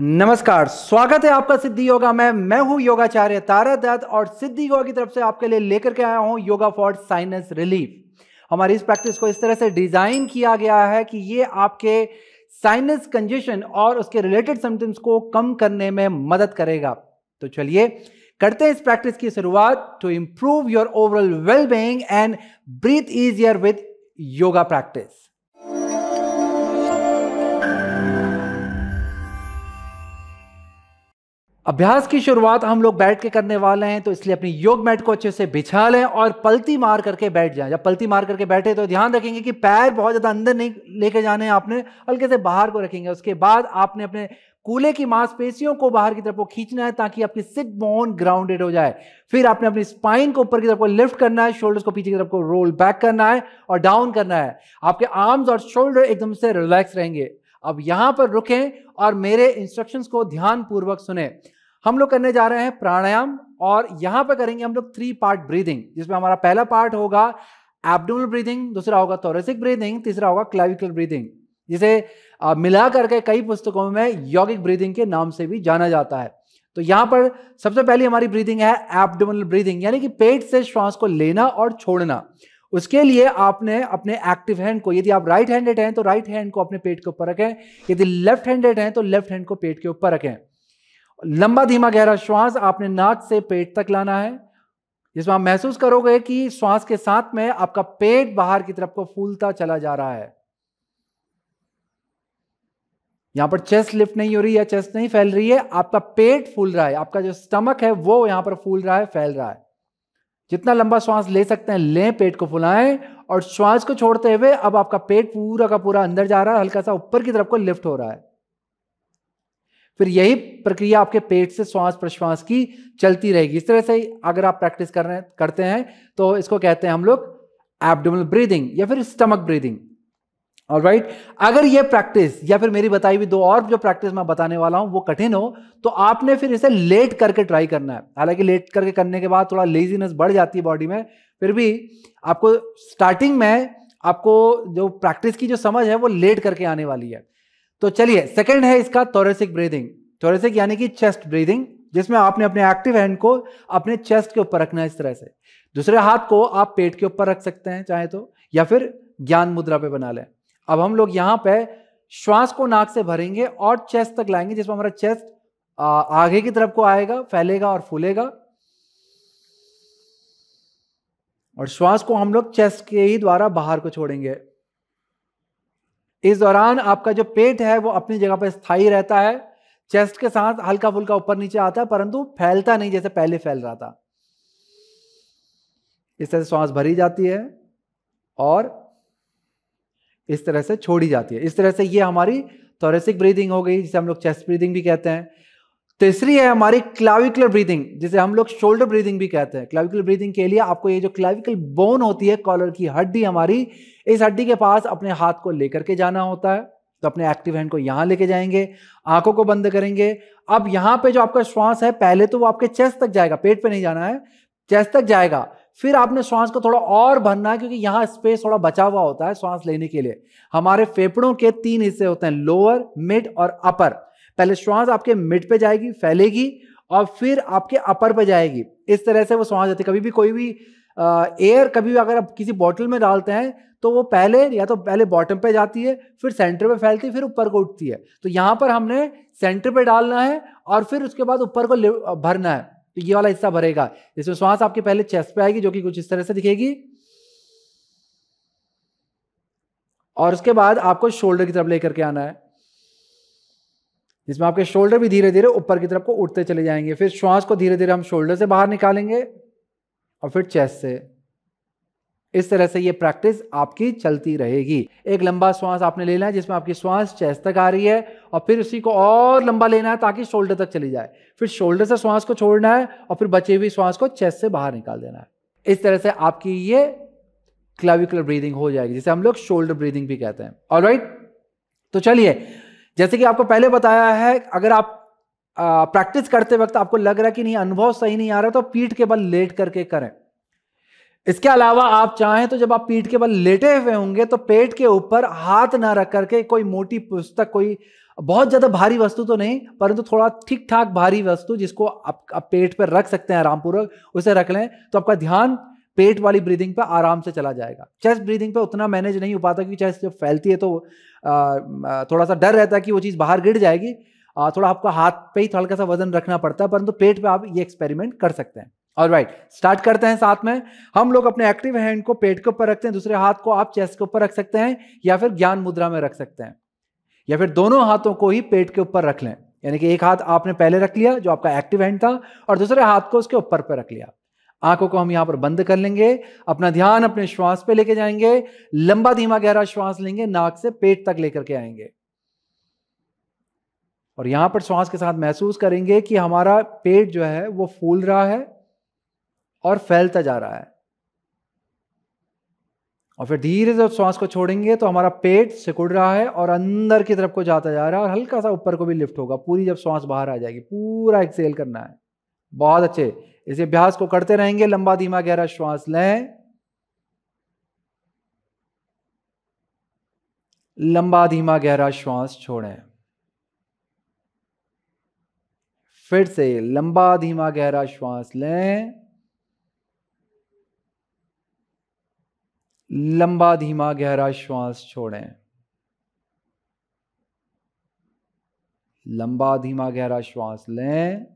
नमस्कार स्वागत है आपका सिद्धि योगा में मैं हूं योगाचार्य तारा दत्त और सिद्धि योगा की तरफ से आपके लिए लेकर के आया हूं योगा फॉर साइनस रिलीफ हमारी इस प्रैक्टिस को इस तरह से डिजाइन किया गया है कि ये आपके साइनस कंजेशन और उसके रिलेटेड सिम्टम्स को कम करने में मदद करेगा तो चलिए करते हैं इस प्रैक्टिस की शुरुआत to improve your overall well being and breathe easier with yoga practice अभ्यास की शुरुआत हम लोग बैठ के करने वाले हैं तो इसलिए अपनी योग मैट को अच्छे से बिछा लें और पलती मार करके बैठ जाएं जब पलती मार करके बैठे तो ध्यान रखेंगे कि पैर बहुत ज़्यादा अंदर नहीं लेके जाने हैं आपने हल्के से बाहर को रखेंगे उसके बाद आपने अपने कूले की मांसपेशियों को बाहर की तरफ को खींचना है ताकि आपकी सिट बोन ग्राउंडेड हो जाए फिर आपने अपनी स्पाइन को ऊपर की तरफ को लिफ्ट करना है शोल्डर्स को पीछे की तरफ को रोल बैक करना है और डाउन करना है आपके आर्म्स और शोल्डर एकदम से रिलैक्स रहेंगे अब यहां पर रुकें और मेरे इंस्ट्रक्शंस को ध्यानपूर्वक सुने हम लोग करने जा रहे हैं प्राणायाम और यहां पर करेंगे हम लोग थ्री पार्ट ब्रीदिंग जिसमें हमारा पहला पार्ट होगा एबडोमल ब्रीदिंग दूसरा होगा थोरेसिक ब्रीदिंग तीसरा होगा क्लाविकल ब्रीदिंग जिसे मिला करके कई पुस्तकों में यौगिक ब्रीदिंग के नाम से भी जाना जाता है तो यहां पर सबसे पहली हमारी ब्रीदिंग है एबडोमल ब्रीदिंग यानी कि पेट से श्वास को लेना और छोड़ना उसके लिए आपने अपने एक्टिव हैंड को यदि आप राइट हैंडेड हैं तो राइट हैंड को अपने पेट के ऊपर रखें यदि लेफ्ट हैंडेड हैं तो लेफ्ट हैंड को पेट के ऊपर रखें लंबा धीमा गहरा श्वास आपने नाक से पेट तक लाना है जिसमें आप महसूस करोगे कि श्वास के साथ में आपका पेट बाहर की तरफ को फूलता चला जा रहा है यहां पर चेस्ट लिफ्ट नहीं हो रही है चेस्ट नहीं फैल रही है आपका पेट फूल रहा है आपका जो स्टमक है वो यहां पर फूल रहा है फैल रहा है जितना लंबा श्वास ले सकते हैं लें पेट को फुलाएं और श्वास को छोड़ते हुए अब आपका पेट पूरा का पूरा अंदर जा रहा है हल्का सा ऊपर की तरफ को लिफ्ट हो रहा है फिर यही प्रक्रिया आपके पेट से श्वास प्रश्वास की चलती रहेगी इस तरह से अगर आप प्रैक्टिस कर रहे करते हैं तो इसको कहते हैं हम लोग एबडोमल ब्रीदिंग या फिर स्टमक ब्रीदिंग और राइट right? अगर ये प्रैक्टिस या फिर मेरी बताई हुई दो और जो प्रैक्टिस मैं बताने वाला हूं वो कठिन हो तो आपने फिर इसे लेट करके ट्राई करना है हालांकि लेट करके करने के बाद थोड़ा लेजीनेस बढ़ जाती है बॉडी में फिर भी आपको स्टार्टिंग में आपको जो प्रैक्टिस की जो समझ है वो लेट करके आने वाली है तो चलिए सेकंड है इसका थोरेसिक ब्रीदिंग थोरेसिक यानी कि चेस्ट ब्रीदिंग जिसमें आपने अपने एक्टिव हैंड को अपने चेस्ट के ऊपर रखना है इस तरह से दूसरे हाथ को आप पेट के ऊपर रख सकते हैं चाहे तो या फिर ज्ञान मुद्रा पे बना लें अब हम लोग यहाँ पे श्वास को नाक से भरेंगे और चेस्ट तक लाएंगे जिसमें हमारा चेस्ट आगे की तरफ को आएगा फैलेगा और फूलेगा और श्वास को हम लोग चेस्ट के ही द्वारा बाहर को छोड़ेंगे इस दौरान आपका जो पेट है वो अपनी जगह पर स्थायी रहता है चेस्ट के साथ हल्का फुल्का ऊपर नीचे आता है परंतु फैलता नहीं जैसे पहले फैल रहा था इस तरह से श्वास भरी जाती है और इस तरह से छोड़ी जाती है इस तरह से ये हमारी थोरेसिक ब्रीदिंग हो गई जिसे हम लोग चेस्ट ब्रीदिंग भी कहते हैं तीसरी है हमारी क्लाविकुलर ब्रीदिंग जिसे हम लोग शोल्डर ब्रीदिंग भी कहते हैं क्लाविकुलर ब्रीदिंग के लिए आपको ये जो क्लाविकल बोन होती है कॉलर की हड्डी हमारी इस हड्डी के पास अपने हाथ को लेकर के जाना होता है तो अपने एक्टिव हैंड को यहां लेके जाएंगे आंखों को बंद करेंगे अब यहां पे जो आपका श्वास है पहले तो वो आपके चेस्ट तक जाएगा पेट पे नहीं जाना है चेस्ट तक जाएगा फिर आपने श्वास को थोड़ा और भरना है क्योंकि यहां स्पेस थोड़ा बचा हुआ होता है श्वास लेने के लिए हमारे फेफड़ों के तीन हिस्से होते हैं लोअर मिड और अपर पहले श्वास आपके मिड पे जाएगी फैलेगी और फिर आपके अपर पे जाएगी इस तरह से वो श्वास जाती है कभी भी कोई भी एयर कभी भी अगर आप किसी बॉटल में डालते हैं तो वो पहले या तो पहले बॉटम पे जाती है फिर सेंटर पे फैलती है फिर ऊपर को उठती है तो यहाँ पर हमने सेंटर पे डालना है और फिर उसके बाद ऊपर को भरना है तो ये वाला हिस्सा भरेगा इसमें श्वास आपके पहले चेस्ट पे आएगी जो कि कुछ इस तरह से दिखेगी और उसके बाद आपको शोल्डर की तरफ लेकर के आना है जिसमें आपके शोल्डर भी धीरे धीरे ऊपर की तरफ को उठते चले जाएंगे फिर श्वास को धीरे धीरे हम शोल्डर से बाहर निकालेंगे और फिर चेस्ट से इस तरह से ये प्रैक्टिस आपकी चलती रहेगी एक लंबा श्वास आपने लेना है जिसमें आपकी श्वास चेस्ट तक आ रही है और फिर उसी को और लंबा लेना है ताकि शोल्डर तक चली जाए फिर शोल्डर से श्वास को छोड़ना है और फिर बचे हुई श्वास को चेस्ट से बाहर निकाल देना है इस तरह से आपकी ये क्लाविकुलर ब्रीदिंग हो जाएगी जिसे हम लोग शोल्डर ब्रीदिंग भी कहते हैं ऑल राइट तो चलिए जैसे कि आपको पहले बताया है अगर आप प्रैक्टिस करते वक्त आपको लग रहा है कि नहीं अनुभव सही नहीं आ रहा तो पीठ के बल लेट करके करें इसके अलावा आप चाहें तो जब आप पीठ के बल लेटे हुए होंगे तो पेट के ऊपर हाथ ना रख करके कोई मोटी पुस्तक कोई बहुत ज़्यादा भारी वस्तु तो नहीं परंतु तो थोड़ा ठीक ठाक भारी वस्तु जिसको आप, आप पेट पर रख सकते हैं आरामपूर्वक उसे रख लें तो आपका ध्यान पेट वाली ब्रीदिंग पर आराम से चला जाएगा चेस्ट ब्रीदिंग पर उतना मैनेज नहीं हो पाता क्योंकि चेस्ट जब फैलती है तो थोड़ा सा डर रहता है कि वो चीज़ बाहर गिर जाएगी थोड़ा आपका हाथ पे ही हल्का सा वजन रखना पड़ता है परंतु तो पेट पे आप ये एक्सपेरिमेंट कर सकते हैं और राइट स्टार्ट करते हैं साथ में हम लोग अपने एक्टिव हैंड को पेट के ऊपर रखते हैं दूसरे हाथ को आप चेस्ट के ऊपर रख सकते हैं या फिर ज्ञान मुद्रा में रख सकते हैं या फिर दोनों हाथों को ही पेट के ऊपर रख लें यानी कि एक हाथ आपने पहले रख लिया जो आपका एक्टिव हैंड था और दूसरे हाथ को उसके ऊपर पर रख लिया आंखों को हम यहां पर बंद कर लेंगे अपना ध्यान अपने श्वास पे लेके जाएंगे लंबा धीमा गहरा श्वास लेंगे नाक से पेट तक लेकर के आएंगे और यहां पर श्वास के साथ महसूस करेंगे कि हमारा पेट जो है वो फूल रहा है और फैलता जा रहा है और फिर धीरे से श्वास को छोड़ेंगे तो हमारा पेट सिकुड़ रहा है और अंदर की तरफ को जाता जा रहा है और हल्का सा ऊपर को भी लिफ्ट होगा पूरी जब श्वास बाहर आ जाएगी पूरा एक्सेल करना है बहुत अच्छे इस अभ्यास को करते रहेंगे लंबा धीमा गहरा श्वास लें लंबा धीमा गहरा श्वास छोड़ें फिर से लंबा धीमा गहरा श्वास लें लंबा धीमा गहरा श्वास छोड़ें लंबा धीमा गहरा श्वास लें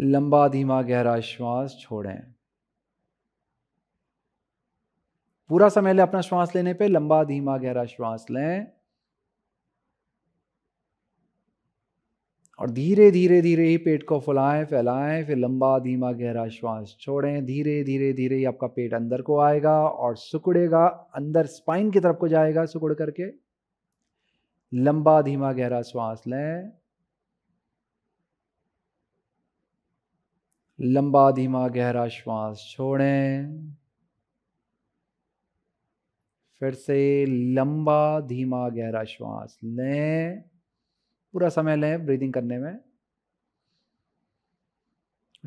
लंबा धीमा गहरा श्वास छोड़ें पूरा समय ले अपना श्वास लेने पे लंबा धीमा गहरा श्वास लें और धीरे धीरे धीरे ही पेट को फुलाएं फैलाएं फिर लंबा धीमा गहरा श्वास छोड़ें धीरे धीरे धीरे ही आपका पेट अंदर को आएगा और सुकड़ेगा अंदर स्पाइन की तरफ को जाएगा सुकुड़ करके लंबा धीमा गहरा श्वास लें लंबा धीमा गहरा श्वास छोड़ें फिर से लंबा धीमा गहरा श्वास लें पूरा समय लें ब्रीदिंग करने में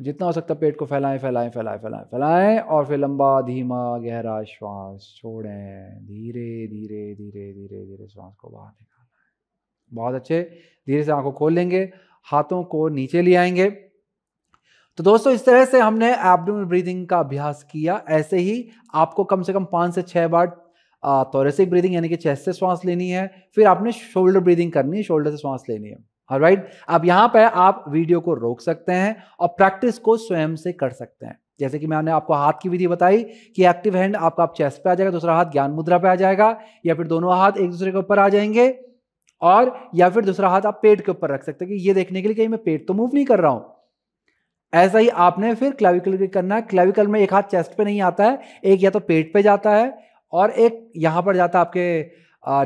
जितना हो सकता पेट को फैलाएं फैलाएं फैलाएं फैलाएं फैलाएं और फिर लंबा धीमा गहरा श्वास छोड़ें धीरे धीरे धीरे धीरे धीरे श्वास को बाहर निकालना है बहुत अच्छे धीरे से आंखों खोल लेंगे हाथों को नीचे ले आएंगे तो दोस्तों इस तरह से हमने एबडोमिनल ब्रीदिंग का अभ्यास किया ऐसे ही आपको कम से कम पाँच से छः बार थोरेसिक ब्रीदिंग यानी कि चेस्ट से श्वास लेनी है फिर आपने शोल्डर ब्रीदिंग करनी है शोल्डर से श्वास लेनी है राइट right? अब यहाँ पर आप वीडियो को रोक सकते हैं और प्रैक्टिस को स्वयं से कर सकते हैं जैसे कि मैंने आपको हाथ की विधि बताई कि एक्टिव हैंड आपका आप चेस्ट पे आ जाएगा दूसरा हाथ ज्ञान मुद्रा पे आ जाएगा या फिर दोनों हाथ एक दूसरे के ऊपर आ जाएंगे और या फिर दूसरा हाथ आप पेट के ऊपर रख सकते हैं कि ये देखने के लिए कहीं मैं पेट तो मूव नहीं कर रहा हूँ ऐसा ही आपने फिर क्लाविकल के करना है क्लाविकल में एक हाथ चेस्ट पे नहीं आता है एक या तो पेट पे जाता है और एक यहाँ पर जाता है आपके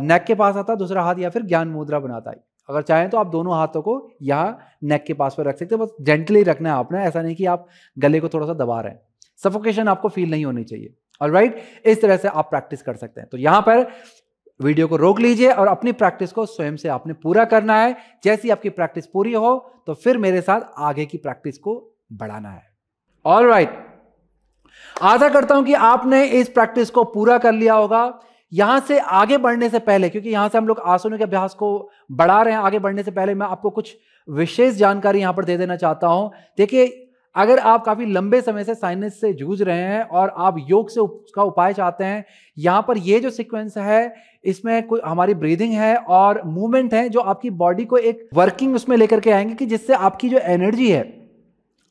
नेक के पास आता है दूसरा हाथ या फिर ज्ञान मुद्रा बनाता है अगर चाहें तो आप दोनों हाथों को यहाँ नेक के पास पर रख सकते हैं बस जेंटली रखना है आपने ऐसा नहीं कि आप गले को थोड़ा सा दबा रहे हैं सफोकेशन आपको फील नहीं होनी चाहिए और राइट इस तरह से आप प्रैक्टिस कर सकते हैं तो यहाँ पर वीडियो को रोक लीजिए और अपनी प्रैक्टिस को स्वयं से आपने पूरा करना है जैसी आपकी प्रैक्टिस पूरी हो तो फिर मेरे साथ आगे की प्रैक्टिस को बढ़ाना है ऑल राइट आशा करता हूं कि आपने इस प्रैक्टिस को पूरा कर लिया होगा यहां से आगे बढ़ने से पहले क्योंकि यहां से हम लोग आसनों के अभ्यास को बढ़ा रहे हैं आगे बढ़ने से पहले मैं आपको कुछ विशेष जानकारी यहां पर दे देना चाहता हूं देखिए अगर आप काफ़ी लंबे समय से साइनस से जूझ रहे हैं और आप योग से उसका उपाय चाहते हैं यहां पर ये जो सीक्वेंस है इसमें कोई हमारी ब्रीदिंग है और मूवमेंट है जो आपकी बॉडी को एक वर्किंग उसमें लेकर के आएंगे कि जिससे आपकी जो एनर्जी है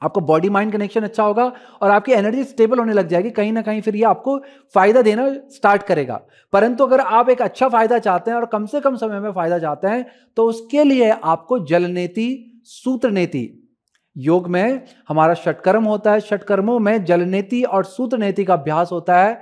आपको बॉडी माइंड कनेक्शन अच्छा होगा और आपकी एनर्जी स्टेबल होने लग जाएगी कहीं ना कहीं फिर ये आपको फायदा देना स्टार्ट करेगा परंतु अगर आप एक अच्छा फायदा चाहते हैं और कम से कम समय में फायदा चाहते हैं तो उसके लिए आपको नीति सूत्र नेति योग में हमारा षटकर्म होता है षटकर्मों में जल नीति और सूत्र नेति का अभ्यास होता है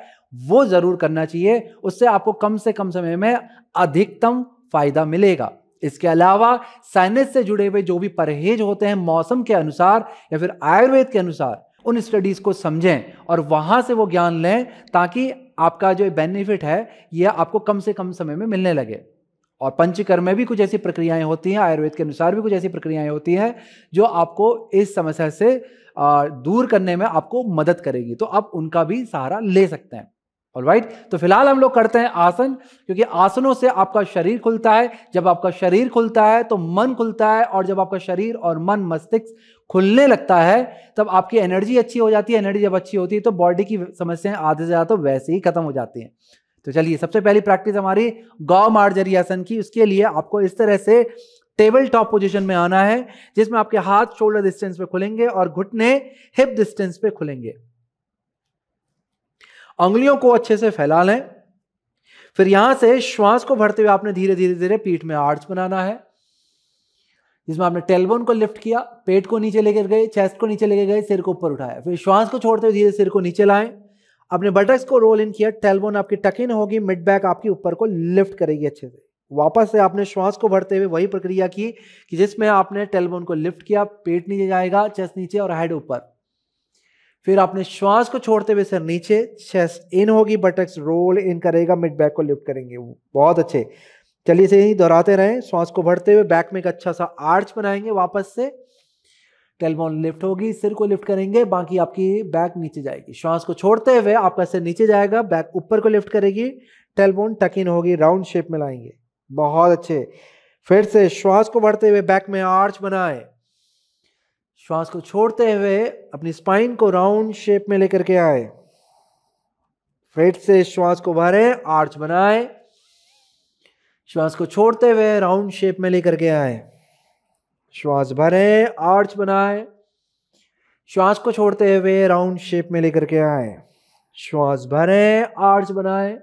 वो जरूर करना चाहिए उससे आपको कम से कम समय में अधिकतम फायदा मिलेगा इसके अलावा साइनस से जुड़े हुए जो भी परहेज होते हैं मौसम के अनुसार या फिर आयुर्वेद के अनुसार उन स्टडीज़ को समझें और वहाँ से वो ज्ञान लें ताकि आपका जो बेनिफिट है यह आपको कम से कम समय में मिलने लगे और पंचकर्म में भी कुछ ऐसी प्रक्रियाएं होती हैं आयुर्वेद के अनुसार भी कुछ ऐसी प्रक्रियाएं होती हैं जो आपको इस समस्या से दूर करने में आपको मदद करेगी तो आप उनका भी सहारा ले सकते हैं और राइट तो फिलहाल हम लोग करते हैं आसन क्योंकि आसनों से आपका शरीर खुलता है जब आपका शरीर खुलता है तो मन खुलता है और जब आपका शरीर और मन मस्तिष्क खुलने लगता है तब आपकी एनर्जी अच्छी हो जाती है एनर्जी जब अच्छी होती है तो बॉडी की समस्याएं आधे से ज़्यादा तो वैसे ही खत्म हो जाती हैं तो चलिए सबसे पहली प्रैक्टिस हमारी गौ मार्जरी आसन की उसके लिए आपको इस तरह से टेबल टॉप पोजीशन में आना है जिसमें आपके हाथ शोल्डर डिस्टेंस पे खुलेंगे और घुटने हिप डिस्टेंस पे खुलेंगे उंगलियों को अच्छे से फैला लें फिर यहां से श्वास को भरते हुए आपने धीरे धीरे धीरे पीठ में आर्ट्स बनाना है जिसमें आपने टेलबोन को लिफ्ट किया पेट को नीचे लेकर गए चेस्ट को नीचे लेकर गए सिर को ऊपर उठाया फिर श्वास को छोड़ते हुए धीरे सिर को नीचे लाएं आपने बटक्स को रोल इन किया टेलबोन आपकी टक इन होगी मिड बैक आपके ऊपर को लिफ्ट करेगी अच्छे से वापस से आपने श्वास को भरते हुए वही प्रक्रिया की कि जिसमें आपने टेलबोन को लिफ्ट किया पेट नीचे जाएगा चेस्ट नीचे और हेड ऊपर फिर आपने श्वास को छोड़ते हुए सर नीचे चेस्ट इन होगी बटक्स रोल इन करेगा मिड बैक को लिफ्ट करेंगे बहुत अच्छे चलिए से यही दोहराते रहें श्वास को भरते हुए बैक में एक अच्छा सा आर्च बनाएंगे वापस से टेलबोन लिफ्ट होगी सिर को लिफ्ट करेंगे बाकी आपकी बैक नीचे जाएगी श्वास को छोड़ते हुए आपका सिर नीचे जाएगा बैक ऊपर को लिफ्ट करेगी टेलबोन टक इन होगी राउंड शेप में लाएंगे बहुत अच्छे फिर से श्वास को भरते हुए बैक में आर्च बनाए श्वास को छोड़ते हुए अपनी स्पाइन को राउंड शेप में लेकर के आए फेट से श्वास को भरे आर्च बनाए श्वास को छोड़ते हुए राउंड शेप में लेकर के आए श्वास भरे आर्च बनाए श्वास को छोड़ते हुए राउंड शेप में लेकर के आए श्वास भरे आर्च बनाए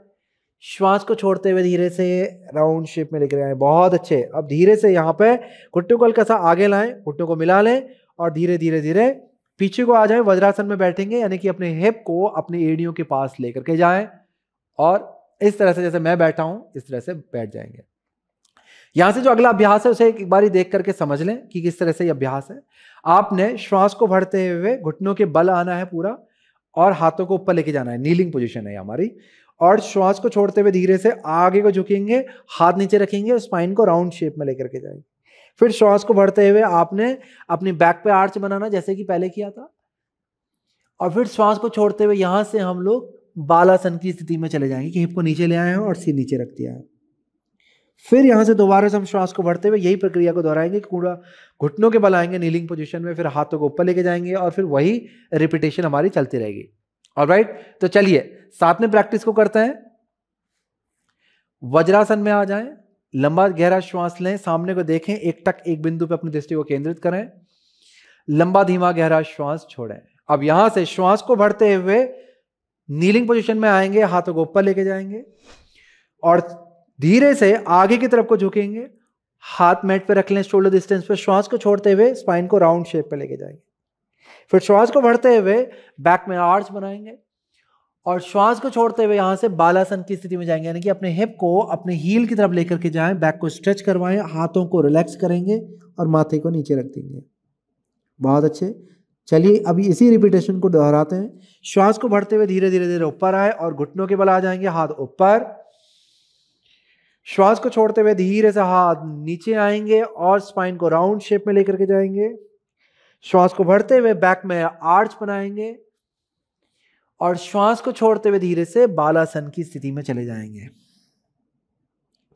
श्वास को छोड़ते हुए धीरे से राउंड शेप में लेकर आए बहुत अच्छे अब धीरे से यहाँ पे घुट्टू को हल्का सा आगे लाएं घुट्टू को मिला लें और धीरे धीरे धीरे पीछे को आ जाए वज्रासन में बैठेंगे यानी कि अपने हिप को अपने एड़ियों के पास लेकर के जाएं और इस तरह से जैसे मैं बैठा हूं इस तरह से बैठ जाएंगे यहां से जो अगला अभ्यास है उसे एक बार ही देख करके समझ लें कि किस तरह से ये अभ्यास है आपने श्वास को भरते हुए घुटनों के बल आना है पूरा और हाथों को ऊपर लेके जाना है नीलिंग पोजिशन है हमारी और श्वास को छोड़ते हुए धीरे से आगे को झुकेंगे हाथ नीचे रखेंगे और स्पाइन को राउंड शेप में लेकर के जाएंगे फिर श्वास को भरते हुए आपने अपनी बैक पे आर्च बनाना जैसे कि पहले किया था और फिर श्वास को छोड़ते हुए यहाँ से हम लोग बालासन की स्थिति में चले जाएंगे कि हिप को नीचे ले आए हैं और सिर नीचे रख दिया है फिर यहाँ से दोबारा से हम श्वास को भरते हुए यही प्रक्रिया को दोहराएंगे कूड़ा घुटनों के बल आएंगे नीलिंग पोजिशन में फिर हाथों को ऊपर लेके जाएंगे और फिर वही रिपीटेशन हमारी चलती रहेगी और राइट तो चलिए साथ में प्रैक्टिस को करते हैं वज्रासन में आ जाएं लंबा गहरा श्वास लें सामने को देखें एकटक एक बिंदु पर अपनी दृष्टि को केंद्रित करें लंबा धीमा गहरा श्वास छोड़ें अब यहां से श्वास को भरते हुए नीलिंग पोजीशन में आएंगे हाथों को ऊपर लेके जाएंगे और धीरे से आगे की तरफ को झुकेंगे हाथ मैट पे रख लें शोल्डर डिस्टेंस पे श्वास को छोड़ते हुए स्पाइन को राउंड शेप पे लेके जाएंगे फिर श्वास को भरते हुए बैक में आर्च बनाएंगे और श्वास को छोड़ते हुए यहाँ से बालासन की स्थिति में जाएंगे यानी कि अपने हिप को अपने हील की तरफ लेकर के जाएं बैक को स्ट्रेच करवाएं हाथों को रिलैक्स करेंगे और माथे को नीचे रख देंगे बहुत अच्छे चलिए अभी इसी रिपीटेशन को दोहराते हैं श्वास को भरते हुए धीरे धीरे धीरे ऊपर आए और घुटनों के बल आ जाएंगे हाथ ऊपर श्वास को छोड़ते हुए धीरे से हाथ नीचे आएंगे और स्पाइन को राउंड शेप में लेकर के जाएंगे श्वास को भरते हुए बैक में आर्च बनाएंगे और श्वास को छोड़ते हुए धीरे से बालासन की स्थिति में चले जाएंगे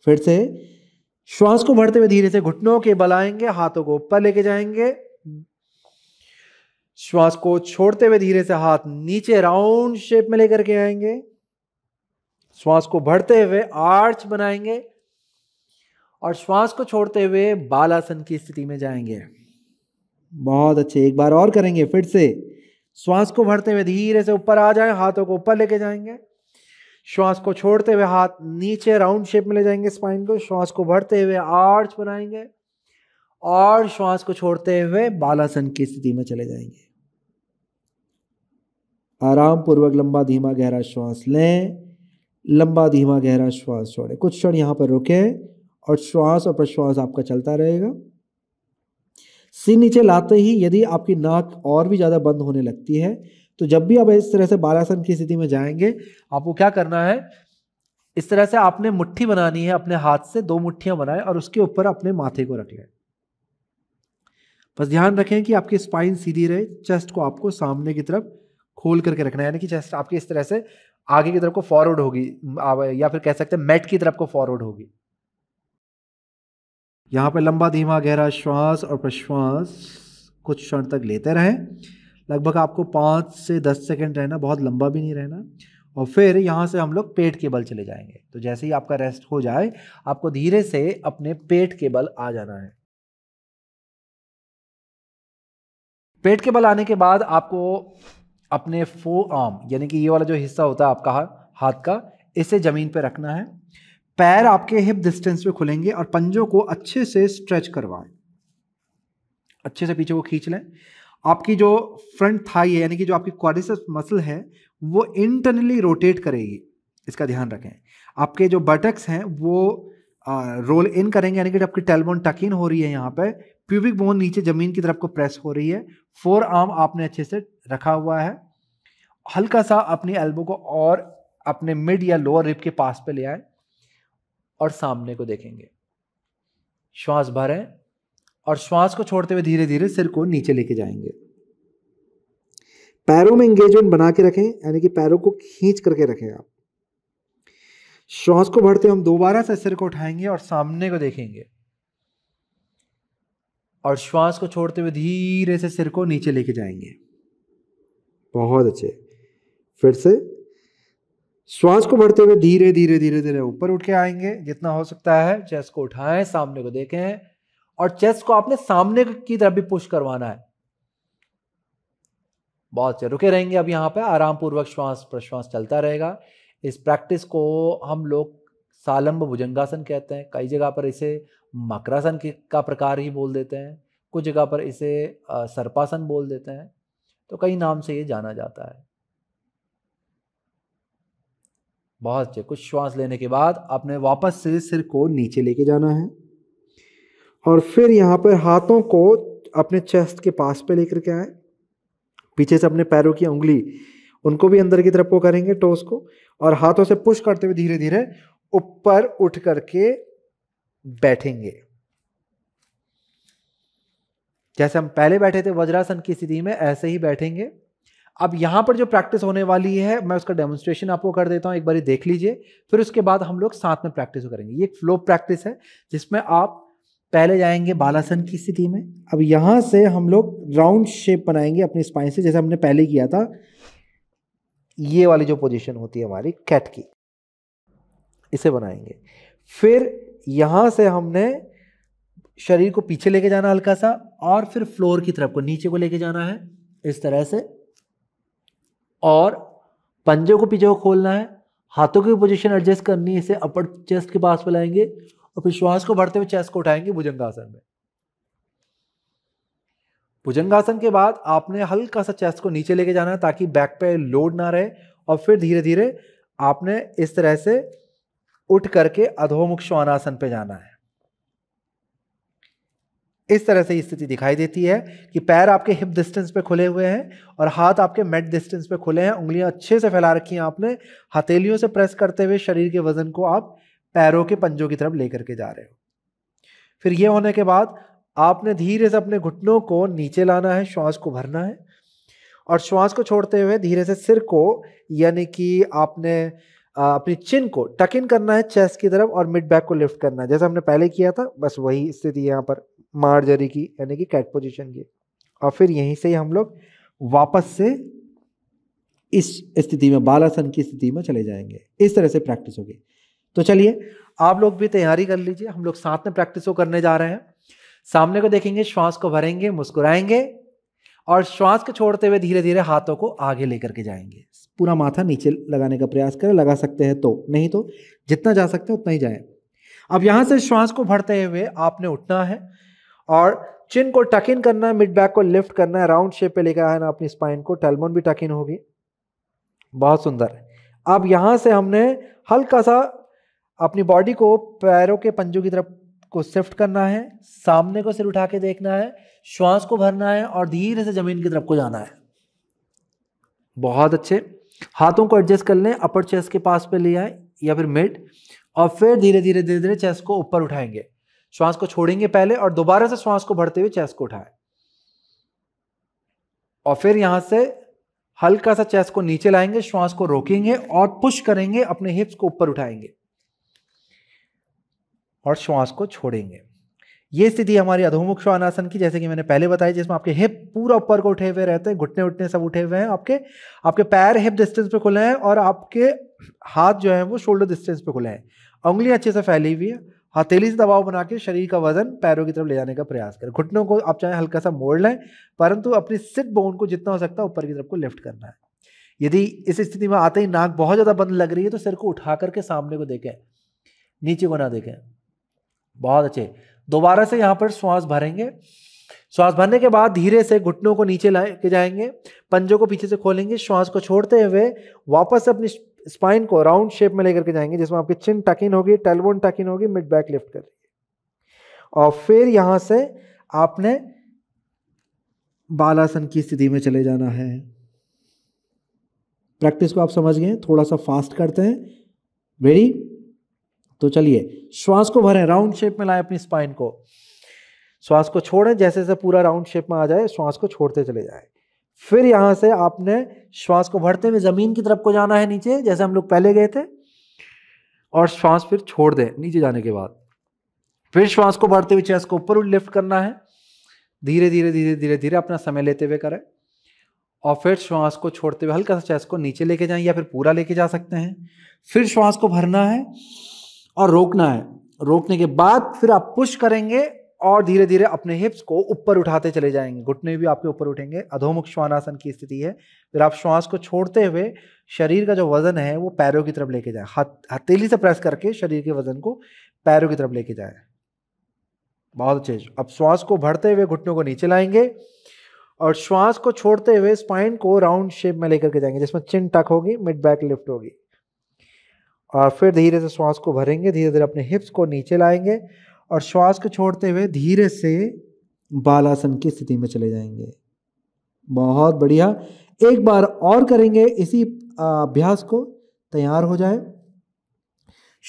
फिर से श्वास को भरते हुए धीरे से घुटनों के बल आएंगे हाथों को ऊपर लेके जाएंगे श्वास को छोड़ते हुए धीरे से हाथ नीचे राउंड शेप में लेकर के आएंगे श्वास को भरते हुए आर्च बनाएंगे और श्वास को छोड़ते हुए बालासन की स्थिति में जाएंगे बहुत अच्छे एक बार और करेंगे फिर से श्वास को भरते हुए धीरे से ऊपर आ जाए हाथों को ऊपर लेके जाएंगे श्वास को छोड़ते हुए हाथ नीचे राउंड शेप में ले जाएंगे स्पाइन को श्वास को भरते हुए आर्च बनाएंगे और श्वास को छोड़ते हुए बालासन की स्थिति में चले जाएंगे आराम पूर्वक लंबा धीमा गहरा श्वास लें लंबा धीमा गहरा श्वास छोड़ें कुछ क्षण यहां पर रुके और श्वास और प्रश्वास आपका चलता रहेगा सिर नीचे लाते ही यदि आपकी नाक और भी ज़्यादा बंद होने लगती है तो जब भी आप इस तरह से बालासन की स्थिति में जाएंगे आपको क्या करना है इस तरह से आपने मुट्ठी बनानी है अपने हाथ से दो मुट्ठियां बनाएं और उसके ऊपर अपने माथे को रख लें बस ध्यान रखें कि आपकी स्पाइन सीधी रहे चेस्ट को आपको सामने की तरफ खोल करके रखना है यानी कि चेस्ट आपकी इस तरह से आगे की तरफ को फॉरवर्ड होगी या फिर कह सकते हैं मेट की तरफ को फॉरवर्ड होगी यहाँ पर लंबा धीमा गहरा श्वास और प्रश्वास कुछ क्षण तक लेते रहें लगभग आपको पाँच से दस सेकेंड रहना बहुत लंबा भी नहीं रहना और फिर यहाँ से हम लोग पेट के बल चले जाएंगे तो जैसे ही आपका रेस्ट हो जाए आपको धीरे से अपने पेट के बल आ जाना है पेट के बल आने के बाद आपको अपने फो आर्म यानी कि ये वाला जो हिस्सा होता है आपका हाथ का इसे ज़मीन पर रखना है पैर आपके हिप डिस्टेंस पे खुलेंगे और पंजों को अच्छे से स्ट्रेच करवाएं अच्छे से पीछे को खींच लें आपकी जो फ्रंट थाई है यानी कि जो आपकी क्वारिस मसल है वो इंटरनली रोटेट करेगी इसका ध्यान रखें आपके जो बटक्स हैं वो रोल इन करेंगे यानी कि आपकी टेलबोन टक इन हो रही है यहाँ पे प्यूबिक बोन नीचे ज़मीन की तरफ को प्रेस हो रही है फोर आर्म आपने अच्छे से रखा हुआ है हल्का सा अपनी एल्बो को और अपने मिड या लोअर रिप के पास पे ले आए और सामने को देखेंगे श्वास भरें और श्वास को छोड़ते हुए धीरे धीरे सिर को नीचे लेके जाएंगे पैरों में एंगेजमेंट बना के रखें यानी कि पैरों को खींच करके रखें आप श्वास को भरते हम दोबारा से सिर को उठाएंगे और सामने को देखेंगे और श्वास को छोड़ते हुए धीरे से सिर को नीचे लेके जाएंगे बहुत अच्छे फिर से श्वास को बढ़ते हुए धीरे धीरे धीरे धीरे ऊपर उठ के आएंगे जितना हो सकता है चेस्ट को उठाएं सामने को देखें और चेस्ट को आपने सामने की तरफ भी पुश करवाना है बहुत से रुके रहेंगे अब यहाँ पे आराम पूर्वक श्वास प्रश्वास चलता रहेगा इस प्रैक्टिस को हम लोग सालंब भुजंगासन कहते हैं कई जगह पर इसे मकरासन का प्रकार ही बोल देते हैं कुछ जगह पर इसे सर्पासन बोल देते हैं तो कई नाम से ये जाना जाता है बहुत अच्छे कुछ श्वास लेने के बाद आपने वापस से सिर को नीचे लेके जाना है और फिर यहाँ पर हाथों को अपने चेस्ट के पास पे लेकर के आए पीछे से अपने पैरों की उंगली उनको भी अंदर की तरफ को करेंगे टोस को और हाथों से पुश करते हुए धीरे धीरे ऊपर उठ करके बैठेंगे जैसे हम पहले बैठे थे वज्रासन की स्थिति में ऐसे ही बैठेंगे अब यहाँ पर जो प्रैक्टिस होने वाली है मैं उसका डेमोन्स्ट्रेशन आपको कर देता हूँ एक बार देख लीजिए फिर उसके बाद हम लोग साथ में प्रैक्टिस करेंगे ये एक फ्लो प्रैक्टिस है जिसमें आप पहले जाएंगे बालासन की स्थिति में अब यहाँ से हम लोग राउंड शेप बनाएंगे अपनी स्पाइन से जैसे हमने पहले किया था ये वाली जो पोजिशन होती है हमारी कैट की इसे बनाएंगे फिर यहाँ से हमने शरीर को पीछे लेके जाना हल्का सा और फिर फ्लोर की तरफ को नीचे को लेके जाना है इस तरह से और पंजों को पीछे को खोलना है हाथों की पोजीशन एडजस्ट करनी है इसे अपर चेस्ट के पास फैलाएंगे और फिर श्वास को भरते हुए चेस्ट को उठाएंगे भुजंगासन में भुजंगासन के बाद आपने हल्का सा चेस्ट को नीचे लेके जाना है ताकि बैक पे लोड ना रहे और फिर धीरे धीरे आपने इस तरह से उठ करके अधोमुख श्वानासन पे जाना है इस तरह से स्थिति दिखाई देती है कि पैर आपके हिप डिस्टेंस पे खुले हुए हैं और हाथ आपके मेड डिस्टेंस पे खुले हैं उंगलियां अच्छे से फैला रखी हैं आपने हथेलियों से प्रेस करते हुए शरीर के वजन को आप पैरों के पंजों की तरफ लेकर के जा रहे हो फिर ये होने के बाद आपने धीरे से अपने घुटनों को नीचे लाना है श्वास को भरना है और श्वास को छोड़ते हुए धीरे से सिर को यानी कि आपने अपनी चिन को टक इन करना है चेस्ट की तरफ और मिड बैक को लिफ्ट करना है जैसे हमने पहले किया था बस वही स्थिति यहाँ पर मार्जरी की यानी कि कैट पोजीशन की और फिर यहीं से ही हम लोग वापस से इस स्थिति में बालासन की स्थिति में चले जाएंगे इस तरह से प्रैक्टिस होगी तो चलिए आप लोग भी तैयारी कर लीजिए हम लोग साथ में प्रैक्टिस करने जा रहे हैं सामने को देखेंगे श्वास को भरेंगे मुस्कुराएंगे और श्वास को छोड़ते हुए धीरे धीरे हाथों को आगे लेकर के जाएंगे पूरा माथा नीचे लगाने का प्रयास करें लगा सकते हैं तो नहीं तो जितना जा सकते हैं उतना ही जाए अब यहां से श्वास को भरते हुए आपने उठना है और चिन को टकिन करना है मिड बैक को लिफ्ट करना है राउंड शेप पे लेकर आना अपनी स्पाइन को टेलमोन भी टक इन होगी बहुत सुंदर अब यहाँ से हमने हल्का सा अपनी बॉडी को पैरों के पंजों की तरफ को शिफ्ट करना है सामने को सिर उठा के देखना है श्वास को भरना है और धीरे से ज़मीन की तरफ को जाना है बहुत अच्छे हाथों को एडजस्ट कर लें अपर चेस्ट के पास पे ले आए या फिर मिड और फिर धीरे धीरे धीरे धीरे चेस्ट को ऊपर उठाएंगे श्वास को छोड़ेंगे पहले और दोबारा से श्वास को भरते हुए चेस्ट को उठाए और फिर यहां से हल्का सा चेस्ट को नीचे लाएंगे श्वास को रोकेंगे और पुश करेंगे अपने हिप्स को ऊपर उठाएंगे और श्वास को छोड़ेंगे ये स्थिति हमारी अधोमुख श्वानासन की जैसे कि मैंने पहले बताया जिसमें आपके हिप पूरा ऊपर को उठे हुए रहते हैं घुटने उठने सब उठे हुए हैं आपके आपके पैर हिप डिस्टेंस पे खुले हैं और आपके हाथ जो है वो शोल्डर डिस्टेंस पे खुले हैं उंगली अच्छे से फैली हुई है हथेली से दबाव बना के शरीर का वजन पैरों की तरफ ले जाने का प्रयास करें घुटनों को आप चाहे हल्का सा मोड़ लें परंतु अपनी सिट बोन को जितना हो सकता है ऊपर की तरफ को लिफ्ट करना है यदि इस स्थिति में आते ही नाक बहुत ज़्यादा बंद लग रही है तो सिर को उठा करके सामने को देखें नीचे को ना देखें बहुत अच्छे दोबारा से यहाँ पर श्वास भरेंगे श्वास भरने के बाद धीरे से घुटनों को नीचे लाए के जाएंगे पंजों को पीछे से खोलेंगे श्वास को छोड़ते हुए वापस अपनी स्पाइन को राउंड शेप में लेकर के जाएंगे जिसमें आपकी चिन टकिन होगी टेलबोन टकिन होगी मिड बैक लिफ्ट कर रही और फिर यहां से आपने बालासन की स्थिति में चले जाना है प्रैक्टिस को आप समझ गए थोड़ा सा फास्ट करते हैं वेरी तो चलिए श्वास को भरें राउंड शेप में लाएं अपनी स्पाइन को श्वास को छोड़ें जैसे जैसे पूरा राउंड शेप में आ जाए श्वास को छोड़ते चले जाए फिर यहाँ से आपने श्वास को भरते हुए ज़मीन की तरफ को जाना है नीचे जैसे हम लोग पहले गए थे और श्वास फिर छोड़ दें नीचे जाने के बाद फिर श्वास को भरते हुए चेस्ट को ऊपर लिफ्ट करना है धीरे धीरे धीरे धीरे धीरे अपना समय लेते हुए करें और फिर श्वास को छोड़ते हुए हल्का सा चेस्ट को नीचे लेके जाएं या फिर पूरा लेके जा सकते हैं फिर श्वास को भरना है और रोकना है रोकने के बाद फिर आप पुश करेंगे और धीरे धीरे अपने हिप्स को ऊपर उठाते चले जाएंगे घुटने भी आपके ऊपर उठेंगे अधोमुख श्वानासन की स्थिति है फिर आप श्वास को छोड़ते हुए शरीर का जो वजन है वो पैरों की तरफ लेके जाए हथेली से प्रेस करके शरीर के वजन को पैरों की तरफ लेके जाए बहुत अच्छे अब श्वास को भरते हुए घुटनों को नीचे लाएंगे और श्वास को छोड़ते हुए स्पाइन को राउंड शेप में लेकर के जाएंगे जिसमें चिन टक होगी मिड बैक लिफ्ट होगी और फिर धीरे से श्वास को भरेंगे धीरे धीरे अपने हिप्स को नीचे लाएंगे और श्वास को छोड़ते हुए धीरे से बालासन की स्थिति में चले जाएंगे बहुत बढ़िया एक बार और करेंगे इसी अभ्यास को तैयार हो जाए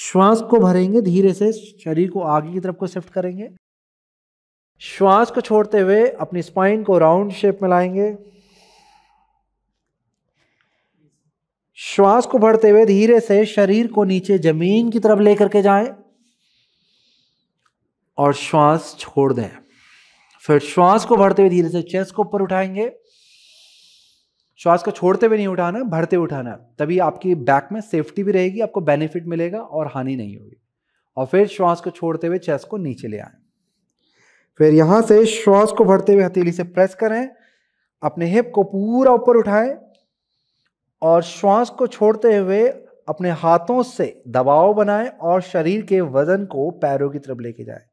श्वास को भरेंगे धीरे से शरीर को आगे की तरफ को शिफ्ट करेंगे श्वास को छोड़ते हुए अपनी स्पाइन को राउंड शेप में लाएंगे श्वास को भरते हुए धीरे से शरीर को नीचे जमीन की तरफ लेकर के जाएं और श्वास छोड़ दें फिर श्वास को भरते हुए धीरे से चेस्ट को ऊपर उठाएंगे श्वास को छोड़ते हुए नहीं उठाना भरते उठाना तभी आपकी बैक में सेफ्टी भी रहेगी आपको बेनिफिट मिलेगा और हानि नहीं होगी और फिर श्वास को छोड़ते हुए चेस्ट को नीचे ले आए फिर यहां से श्वास को भरते हुए हथेली से प्रेस करें अपने हिप को पूरा ऊपर उठाएं और श्वास को छोड़ते हुए अपने हाथों से दबाव बनाएं और शरीर के वजन को पैरों की तरफ लेके जाएं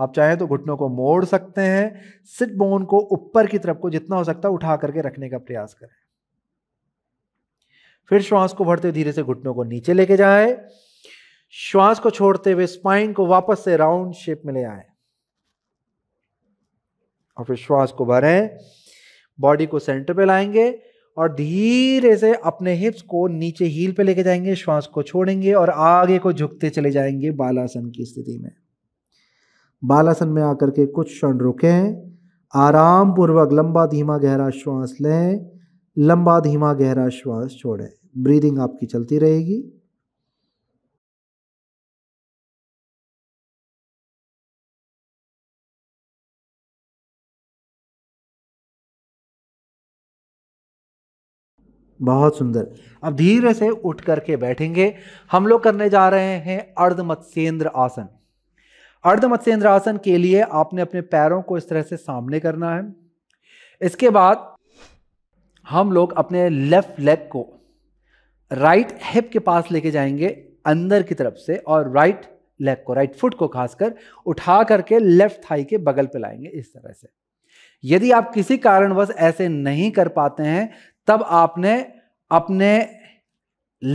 आप चाहें तो घुटनों को मोड़ सकते हैं सिट बोन को ऊपर की तरफ को जितना हो सकता है उठा करके रखने का प्रयास करें फिर श्वास को भरते धीरे से घुटनों को नीचे लेके जाए श्वास को छोड़ते हुए स्पाइन को वापस से राउंड शेप में ले आए और फिर श्वास को भरें बॉडी को सेंटर पे लाएंगे और धीरे से अपने हिप्स को नीचे हील पे लेके जाएंगे श्वास को छोड़ेंगे और आगे को झुकते चले जाएंगे बालासन की स्थिति में बालासन में आकर के कुछ क्षण रुकें आराम पूर्वक लंबा धीमा गहरा श्वास लें लंबा धीमा गहरा श्वास छोड़ें ब्रीदिंग आपकी चलती रहेगी बहुत सुंदर अब धीरे से उठ करके बैठेंगे हम लोग करने जा रहे हैं अर्धमत्स्येंद्र आसन अर्धमत्स्येंद्र आसन के लिए आपने अपने पैरों को इस तरह से सामने करना है इसके बाद हम लोग अपने लेफ्ट लेग को राइट हिप के पास लेके जाएंगे अंदर की तरफ से और राइट लेग को राइट फुट को खासकर उठा करके लेफ्ट थाई के बगल पे लाएंगे इस तरह से यदि आप किसी कारणवश ऐसे नहीं कर पाते हैं तब आपने अपने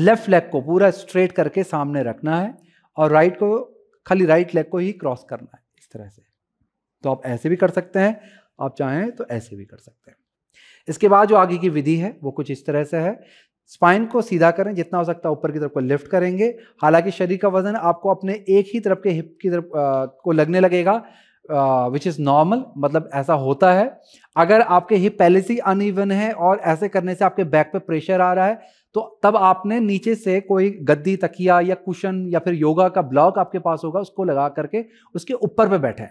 लेफ्ट लेग को पूरा स्ट्रेट करके सामने रखना है और राइट को खाली राइट लेग को ही क्रॉस करना है इस तरह से तो आप ऐसे भी कर सकते हैं आप चाहें तो ऐसे भी कर सकते हैं इसके बाद जो आगे की विधि है वो कुछ इस तरह से है स्पाइन को सीधा करें जितना हो सकता है ऊपर की तरफ को लिफ्ट करेंगे हालांकि शरीर का वजन आपको अपने एक ही तरफ के हिप की तरफ को लगने लगेगा विच इज़ नॉर्मल मतलब ऐसा होता है अगर आपके हिप पहले से अनइवन है और ऐसे करने से आपके बैक पे प्रेशर आ रहा है तो तब आपने नीचे से कोई गद्दी तकिया या कुशन या फिर योगा का ब्लॉक आपके पास होगा उसको लगा करके उसके ऊपर पे बैठे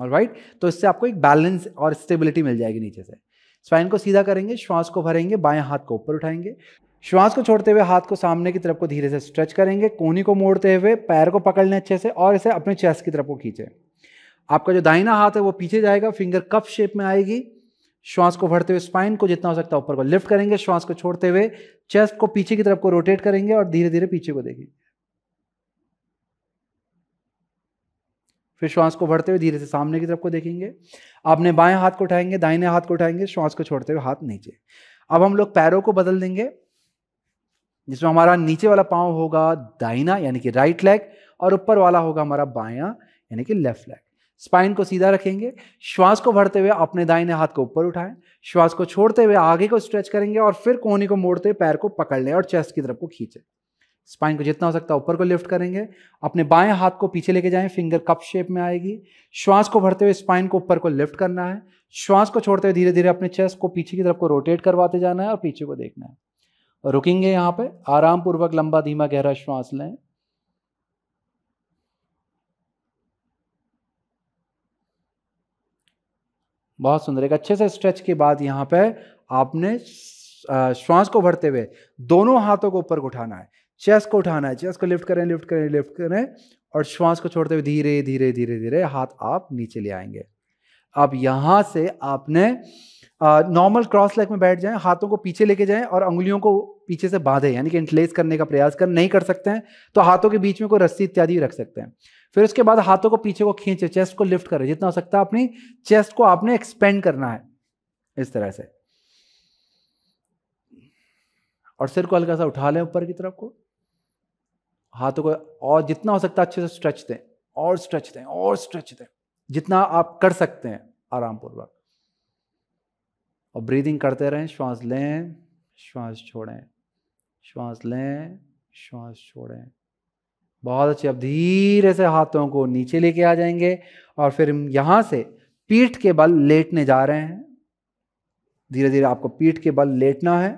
और राइट तो इससे आपको एक बैलेंस और स्टेबिलिटी मिल जाएगी नीचे से स्वाइन को सीधा करेंगे श्वास को भरेंगे बाएं हाथ को ऊपर उठाएंगे श्वास को छोड़ते हुए हाथ को सामने की तरफ को धीरे से स्ट्रेच करेंगे कोहनी को मोड़ते हुए पैर को पकड़ लें अच्छे से और इसे अपने चेस्ट की तरफ को खींचे आपका जो दाहिना हाथ है वो पीछे जाएगा फिंगर कप शेप में आएगी श्वास को भरते हुए स्पाइन को जितना हो सकता है ऊपर को लिफ्ट करेंगे श्वास को छोड़ते हुए चेस्ट को पीछे की तरफ को रोटेट करेंगे और धीरे धीरे पीछे को देखेंगे फिर श्वास को भरते हुए धीरे से सामने की तरफ को देखेंगे आपने बाएं हाथ को उठाएंगे दाहिने हाथ को उठाएंगे श्वास को छोड़ते हुए हाथ नीचे अब हम लोग पैरों को बदल देंगे जिसमें हमारा नीचे वाला पांव होगा दाहिना यानी कि राइट लेग और ऊपर वाला होगा हमारा बाया यानी कि लेफ्ट लेग स्पाइन को सीधा रखेंगे श्वास को भरते हुए अपने दाहिने हाथ को ऊपर उठाएं श्वास को छोड़ते हुए आगे को स्ट्रेच करेंगे और फिर कोहनी को मोड़ते हुए पैर को पकड़ लें और चेस्ट की तरफ को खींचे स्पाइन को जितना हो सकता है ऊपर को लिफ्ट करेंगे अपने बाएं हाथ को पीछे लेके जाएं फिंगर कप शेप में आएगी श्वास को भरते हुए स्पाइन को ऊपर को लिफ्ट करना है श्वास को छोड़ते हुए धीरे धीरे अपने चेस्ट को पीछे की तरफ को रोटेट करवाते जाना है और पीछे को देखना है रुकेंगे यहाँ पे आराम पूर्वक लंबा धीमा गहरा श्वास लें बहुत सुंदर एक अच्छे से स्ट्रेच के बाद यहाँ पे आपने श्वास को भरते हुए दोनों हाथों को ऊपर उठाना है चेस्ट को उठाना है चेस्ट को लिफ्ट करें लिफ्ट करें लिफ्ट करें और श्वास को छोड़ते हुए धीरे धीरे धीरे धीरे हाथ आप नीचे ले आएंगे अब यहाँ से आपने नॉर्मल क्रॉस लेग में बैठ जाएं हाथों को पीछे लेके जाएं और उंगलियों को पीछे से बांधे यानी कि इंटलेस करने का प्रयास कर नहीं कर सकते हैं तो हाथों के बीच में कोई रस्सी इत्यादि रख सकते हैं फिर उसके बाद हाथों को पीछे को खींचे चेस्ट को लिफ्ट करें जितना हो सकता है अपनी चेस्ट को आपने एक्सपेंड करना है इस तरह से और सिर को हल्का सा उठा लें ऊपर की तरफ को हाथों को और जितना हो सकता है अच्छे से स्ट्रेच दें और स्ट्रेच दें और स्ट्रेच दें जितना आप कर सकते हैं आरामपूर्वक और ब्रीदिंग करते रहें श्वास लें श्वास छोड़ें श्वास लें श्वास छोड़ें बहुत अच्छे अब धीरे से हाथों को नीचे लेके आ जाएंगे और फिर यहां से पीठ के बल लेटने जा रहे हैं धीरे धीरे आपको पीठ के बल लेटना है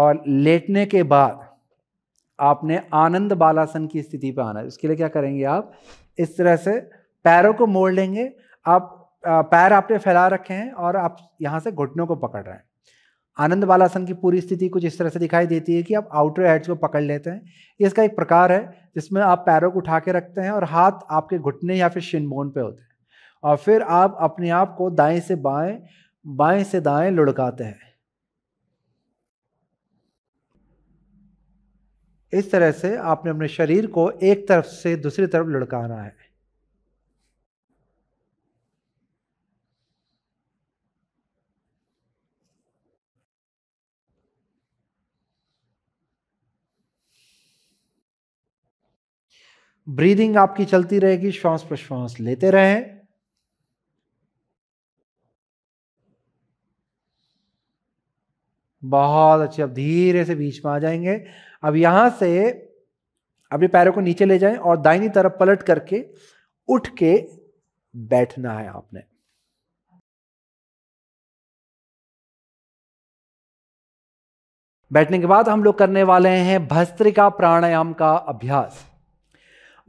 और लेटने के बाद आपने आनंद बालासन की स्थिति पर आना है उसके लिए क्या करेंगे आप इस तरह से पैरों को मोड़ लेंगे आप पैर आपने फैला रखे हैं और आप यहां से घुटनों को पकड़ रहे हैं आनंद बालासन की पूरी स्थिति कुछ इस तरह से दिखाई देती है कि आप आउटर हेड्स को पकड़ लेते हैं इसका एक प्रकार है जिसमें आप पैरों को उठा के रखते हैं और हाथ आपके घुटने या फिर शिनबोन पे होते हैं और फिर आप अपने आप को दाएं से बाएं बाएं से दाएं लुढ़काते हैं इस तरह से आपने अपने शरीर को एक तरफ से दूसरी तरफ लुढ़काना है ब्रीदिंग आपकी चलती रहेगी श्वास प्रश्वास लेते रहें बहुत अच्छे अब धीरे से बीच में आ जाएंगे अब यहां से अपने पैरों को नीचे ले जाएं और दाहिनी तरफ पलट करके उठ के बैठना है आपने बैठने के बाद हम लोग करने वाले हैं भस्त्रिका प्राणायाम का अभ्यास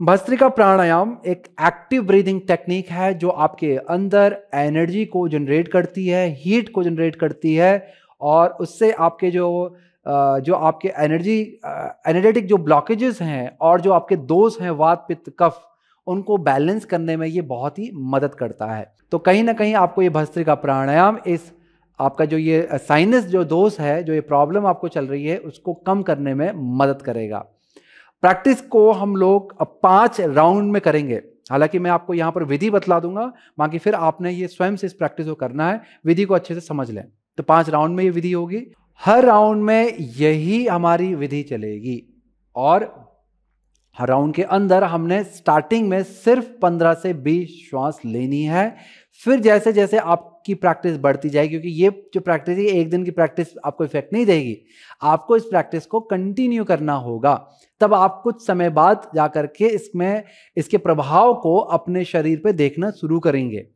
भस्त्रिका प्राणायाम एक एक्टिव ब्रीदिंग टेक्निक है जो आपके अंदर एनर्जी को जनरेट करती है हीट को जनरेट करती है और उससे आपके जो जो आपके एनर्जी एनर्जेटिक जो ब्लॉकेजेस हैं और जो आपके दोष हैं वात पित्त कफ उनको बैलेंस करने में ये बहुत ही मदद करता है तो कहीं ना कहीं आपको ये भस्त्रिका प्राणायाम इस आपका जो ये साइनस जो दोष है जो ये प्रॉब्लम आपको चल रही है उसको कम करने में मदद करेगा प्रैक्टिस को हम लोग पांच राउंड में करेंगे हालांकि मैं आपको यहां पर विधि बतला दूंगा बाकी फिर आपने ये स्वयं से इस प्रैक्टिस को करना है विधि को अच्छे से समझ लें तो पांच राउंड में ये विधि होगी हर राउंड में यही हमारी विधि चलेगी और हर राउंड के अंदर हमने स्टार्टिंग में सिर्फ पंद्रह से बीस श्वास लेनी है फिर जैसे जैसे आप की प्रैक्टिस बढ़ती जाएगी क्योंकि ये जो प्रैक्टिस है एक दिन की प्रैक्टिस आपको इफेक्ट नहीं देगी आपको इस प्रैक्टिस को कंटिन्यू करना होगा तब आप कुछ समय बाद जा करके इसमें इसके प्रभाव को अपने शरीर पर देखना शुरू करेंगे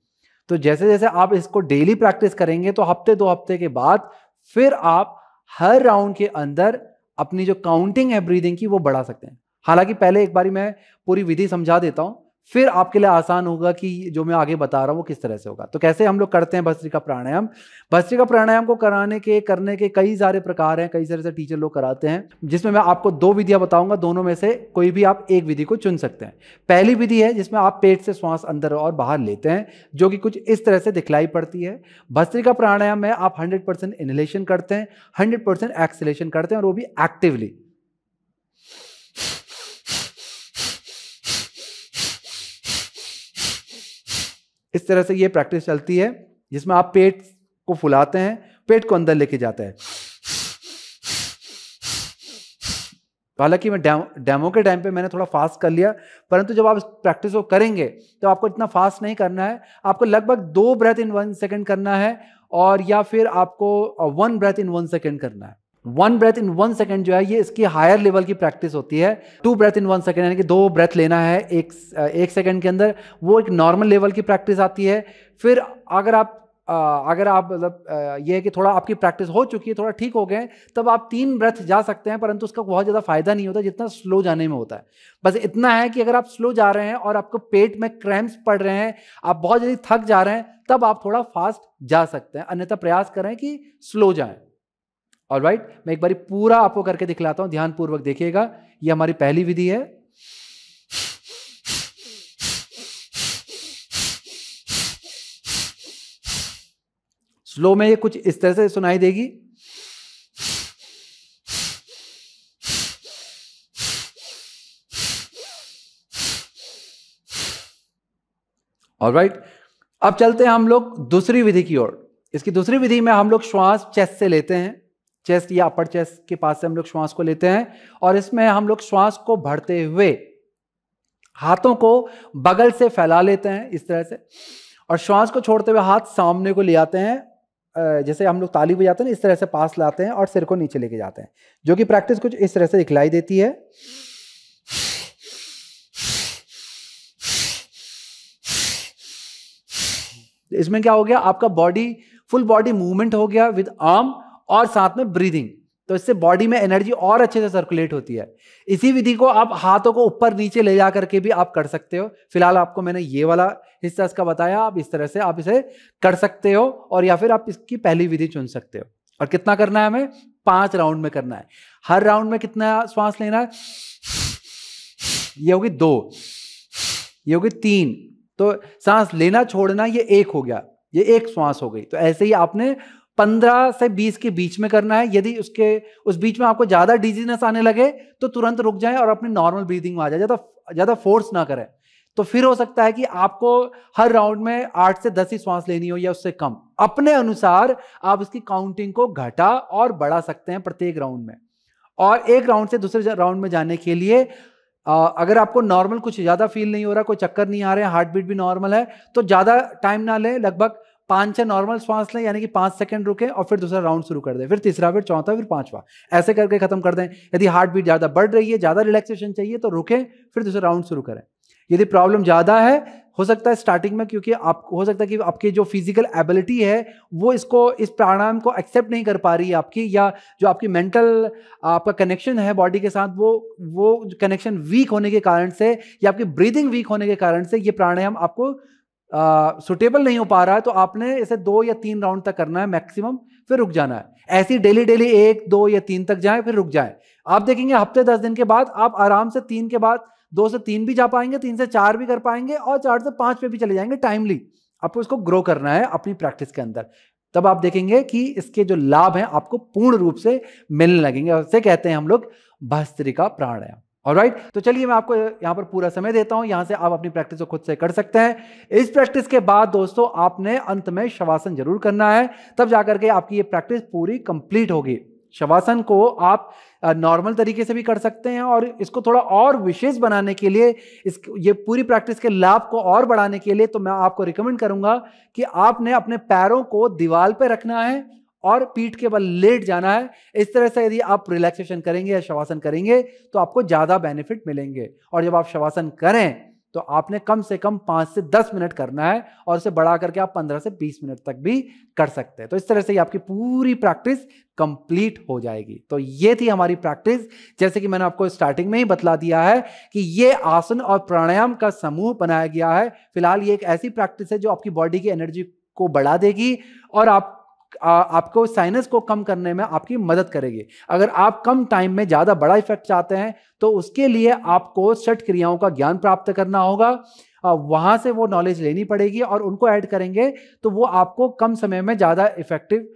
तो जैसे जैसे आप इसको डेली प्रैक्टिस करेंगे तो हफ्ते दो हफ्ते के बाद फिर आप हर राउंड के अंदर अपनी जो काउंटिंग है ब्रीदिंग की वो बढ़ा सकते हैं हालांकि पहले एक बारी मैं पूरी विधि समझा देता हूँ फिर आपके लिए आसान होगा कि जो मैं आगे बता रहा हूँ वो किस तरह से होगा तो कैसे हम लोग करते हैं भस्त्री का प्राणायाम भस्त्री का प्राणायाम को कराने के करने के कई सारे प्रकार हैं कई सारे से टीचर लोग कराते हैं जिसमें मैं आपको दो विधियाँ बताऊंगा दोनों में से कोई भी आप एक विधि को चुन सकते हैं पहली विधि है जिसमें आप पेट से श्वास अंदर और बाहर लेते हैं जो कि कुछ इस तरह से दिखलाई पड़ती है भस्त्री प्राणायाम में आप हंड्रेड इनहेलेशन करते हैं हंड्रेड एक्सेलेशन करते हैं और वो भी एक्टिवली इस तरह से ये प्रैक्टिस चलती है जिसमें आप पेट को फुलाते हैं पेट को अंदर लेके जाते हैं हालांकि मैं डेमो डेमो के टाइम पे मैंने थोड़ा फास्ट कर लिया परंतु जब आप इस प्रैक्टिस को करेंगे तो आपको इतना फास्ट नहीं करना है आपको लगभग दो ब्रेथ इन वन सेकेंड करना है और या फिर आपको one breath in one second करना है one breath in one second जो है ये इसकी हायर लेवल की प्रैक्टिस होती है two breath in one second यानी कि दो ब्रेथ लेना है एक एक सेकेंड के अंदर वो एक नॉर्मल लेवल की प्रैक्टिस आती है फिर अगर आप अगर आप मतलब ये है कि थोड़ा आपकी प्रैक्टिस हो चुकी है थोड़ा ठीक हो गए तब आप तीन ब्रेथ जा सकते हैं परंतु उसका बहुत ज़्यादा फायदा नहीं होता जितना स्लो जाने में होता है बस इतना है कि अगर आप स्लो जा रहे हैं और आपको पेट में क्रैम्प्स पड़ रहे हैं आप बहुत जल्दी थक जा रहे हैं तब आप थोड़ा फास्ट जा सकते हैं अन्यथा प्रयास करें कि स्लो जाएँ और राइट मैं एक बारी पूरा आपको करके दिखलाता हूं ध्यानपूर्वक देखिएगा ये हमारी पहली विधि है स्लो में ये कुछ इस तरह से सुनाई देगी और राइट अब चलते हैं हम लोग दूसरी विधि की ओर इसकी दूसरी विधि में हम लोग श्वास चेस्ट से लेते हैं चेस्ट या अपर चेस्ट के पास से हम लोग श्वास को लेते हैं और इसमें हम लोग श्वास को भरते हुए हाथों को बगल से फैला लेते हैं इस तरह से और श्वास को छोड़ते हुए हाथ सामने को ले आते हैं जैसे हम लोग ताली बजाते हैं इस तरह से पास लाते हैं और सिर को नीचे लेके जाते हैं जो कि प्रैक्टिस कुछ इस तरह से दिखलाई देती है इसमें क्या हो गया आपका बॉडी फुल बॉडी मूवमेंट हो गया विद आर्म और साथ में ब्रीदिंग तो इससे बॉडी में एनर्जी और अच्छे से सर्कुलेट होती है इसी विधि को आप हाथों को ऊपर नीचे ले जा करके भी आप कर सकते हो फिलहाल आपको मैंने ये वाला हिस्सा इसका बताया आप इस तरह से आप इसे कर सकते हो और या फिर आप इसकी पहली विधि चुन सकते हो और कितना करना है हमें पांच राउंड में करना है हर राउंड में कितना श्वास लेना है ये होगी दो ये होगी तीन तो सांस लेना छोड़ना ये एक हो गया ये एक श्वास हो गई तो ऐसे ही आपने पंद्रह से बीस के बीच में करना है यदि उसके उस बीच में आपको ज़्यादा डिजीनेस आने लगे तो तुरंत रुक जाए और अपनी नॉर्मल ब्रीदिंग में आ जाए ज़्यादा ज़्यादा फोर्स ना करें तो फिर हो सकता है कि आपको हर राउंड में आठ से दस ही श्वास लेनी हो या उससे कम अपने अनुसार आप इसकी काउंटिंग को घटा और बढ़ा सकते हैं प्रत्येक राउंड में और एक राउंड से दूसरे राउंड में जाने के लिए अगर आपको नॉर्मल कुछ ज़्यादा फील नहीं हो रहा कोई चक्कर नहीं आ रहा है हार्ट बीट भी नॉर्मल है तो ज़्यादा टाइम ना लें लगभग पांच छह नॉर्मल श्वास लें यानी कि पाँच सेकंड रुके और फिर दूसरा राउंड शुरू कर दें फिर तीसरा फिर चौथा फिर पांचवा ऐसे करके खत्म कर दें यदि हार्ट बीट ज़्यादा बढ़ रही है ज़्यादा रिलैक्सेशन चाहिए तो रुकें फिर दूसरा राउंड शुरू करें यदि प्रॉब्लम ज़्यादा है हो सकता है स्टार्टिंग में क्योंकि आप हो सकता है कि आपकी जो फिजिकल एबिलिटी है वो इसको इस प्राणायाम को एक्सेप्ट नहीं कर पा रही है आपकी या जो आपकी मेंटल आपका कनेक्शन है बॉडी के साथ वो वो कनेक्शन वीक होने के कारण से या आपकी ब्रीदिंग वीक होने के कारण से ये प्राणायाम आपको सुटेबल नहीं हो पा रहा है तो आपने इसे दो या तीन राउंड तक करना है मैक्सिमम फिर रुक जाना है ऐसी डेली डेली एक दो या तीन तक जाए फिर रुक जाए आप देखेंगे हफ्ते दस दिन के बाद आप आराम से तीन के बाद दो से तीन भी जा पाएंगे तीन से चार भी कर पाएंगे और चार से पांच पे भी चले जाएंगे टाइमली आपको इसको ग्रो करना है अपनी प्रैक्टिस के अंदर तब आप देखेंगे कि इसके जो लाभ हैं आपको पूर्ण रूप से मिलने लगेंगे उसे कहते हैं हम लोग भस्त्री का प्राणायाम और राइट तो चलिए मैं आपको यहाँ पर पूरा समय देता हूँ यहाँ से आप अपनी प्रैक्टिस को खुद से कर सकते हैं इस प्रैक्टिस के बाद दोस्तों आपने अंत में शवासन जरूर करना है तब जाकर के आपकी ये प्रैक्टिस पूरी कंप्लीट होगी शवासन को आप नॉर्मल तरीके से भी कर सकते हैं और इसको थोड़ा और विशेष बनाने के लिए इस ये पूरी प्रैक्टिस के लाभ को और बढ़ाने के लिए तो मैं आपको रिकमेंड करूंगा कि आपने अपने पैरों को दीवार पर रखना है और पीठ के बल लेट जाना है इस तरह से यदि आप रिलैक्सेशन करेंगे या शवासन करेंगे तो आपको ज़्यादा बेनिफिट मिलेंगे और जब आप शवासन करें तो आपने कम से कम पांच से दस मिनट करना है और उसे बढ़ा करके आप पंद्रह से बीस मिनट तक भी कर सकते हैं तो इस तरह से ही आपकी पूरी प्रैक्टिस कंप्लीट हो जाएगी तो ये थी हमारी प्रैक्टिस जैसे कि मैंने आपको स्टार्टिंग में ही बतला दिया है कि ये आसन और प्राणायाम का समूह बनाया गया है फिलहाल ये एक ऐसी प्रैक्टिस है जो आपकी बॉडी की एनर्जी को बढ़ा देगी और आप आपको साइनस को कम करने में आपकी मदद करेगी अगर आप कम टाइम में ज़्यादा बड़ा इफेक्ट चाहते हैं तो उसके लिए आपको षट क्रियाओं का ज्ञान प्राप्त करना होगा वहाँ से वो नॉलेज लेनी पड़ेगी और उनको ऐड करेंगे तो वो आपको कम समय में ज़्यादा इफेक्टिव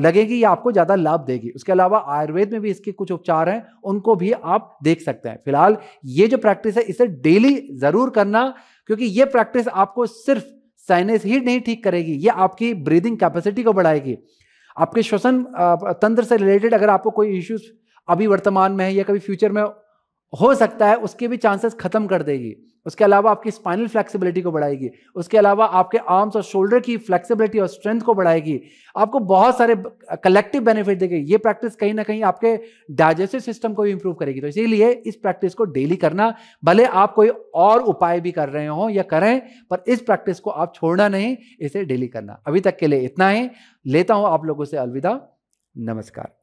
लगेगी या आपको ज़्यादा लाभ देगी उसके अलावा आयुर्वेद में भी इसके कुछ उपचार हैं उनको भी आप देख सकते हैं फिलहाल ये जो प्रैक्टिस है इसे डेली ज़रूर करना क्योंकि ये प्रैक्टिस आपको सिर्फ साइनस ही नहीं ठीक करेगी ये आपकी ब्रीदिंग कैपेसिटी को बढ़ाएगी आपके श्वसन तंत्र से रिलेटेड अगर आपको कोई इश्यूज अभी वर्तमान में है या कभी फ्यूचर में हो सकता है उसके भी चांसेस खत्म कर देगी उसके अलावा आपकी स्पाइनल फ्लेक्सिबिलिटी को बढ़ाएगी उसके अलावा आपके आर्म्स और शोल्डर की फ्लेक्सिबिलिटी और स्ट्रेंथ को बढ़ाएगी आपको बहुत सारे कलेक्टिव बेनिफिट देगी ये प्रैक्टिस कहीं ना कहीं आपके डाइजेस्टिव सिस्टम को भी इंप्रूव करेगी तो इसीलिए इस प्रैक्टिस को डेली करना भले आप कोई और उपाय भी कर रहे हो या करें पर इस प्रैक्टिस को आप छोड़ना नहीं इसे डेली करना अभी तक के लिए इतना ही लेता हूँ आप लोगों से अलविदा नमस्कार